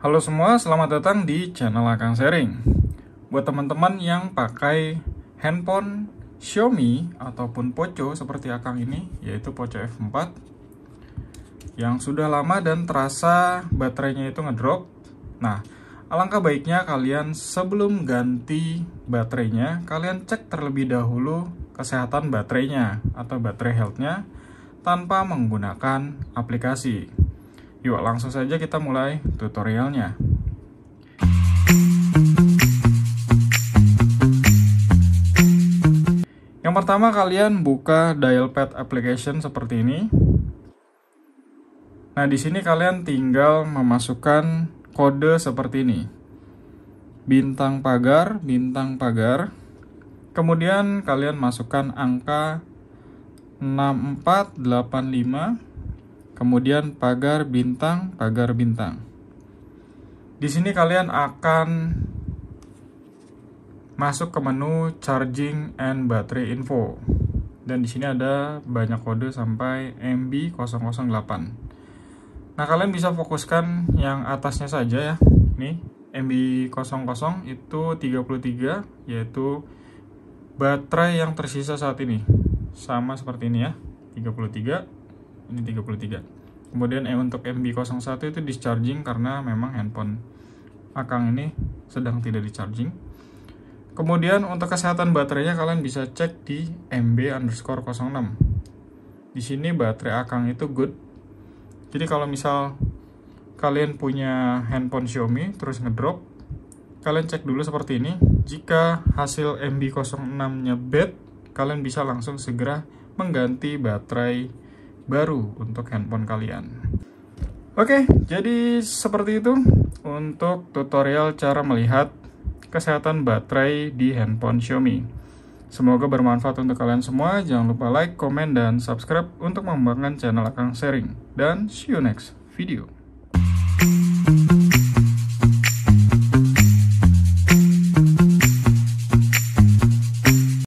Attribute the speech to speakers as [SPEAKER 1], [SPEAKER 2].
[SPEAKER 1] Halo semua, selamat datang di channel Akang Sharing. Buat teman-teman yang pakai handphone Xiaomi ataupun Poco seperti Akang ini, yaitu Poco F4 yang sudah lama dan terasa baterainya itu ngedrop. Nah, alangkah baiknya kalian sebelum ganti baterainya, kalian cek terlebih dahulu kesehatan baterainya atau baterai healthnya tanpa menggunakan aplikasi. Yuk langsung saja kita mulai tutorialnya. Yang pertama kalian buka dialpad application seperti ini. Nah, di sini kalian tinggal memasukkan kode seperti ini. Bintang pagar, bintang pagar. Kemudian kalian masukkan angka 6485 kemudian pagar bintang, pagar bintang. Di sini kalian akan masuk ke menu charging and battery info. Dan di sini ada banyak kode sampai MB008. Nah, kalian bisa fokuskan yang atasnya saja ya. Nih, MB00 itu 33 yaitu baterai yang tersisa saat ini. Sama seperti ini ya, 33 ini 33 kemudian eh, untuk MB01 itu discharging karena memang handphone Akang ini sedang tidak di charging kemudian untuk kesehatan baterainya kalian bisa cek di MB underscore 06 di sini baterai Akang itu good jadi kalau misal kalian punya handphone Xiaomi terus ngedrop kalian cek dulu seperti ini. Jika hasil MB06-nya bad, kalian bisa langsung segera mengganti baterai baru untuk handphone kalian. Oke, jadi seperti itu untuk tutorial cara melihat kesehatan baterai di handphone Xiaomi. Semoga bermanfaat untuk kalian semua. Jangan lupa like, komen, dan subscribe untuk mengembangkan channel Akang Sharing. Dan see you next video.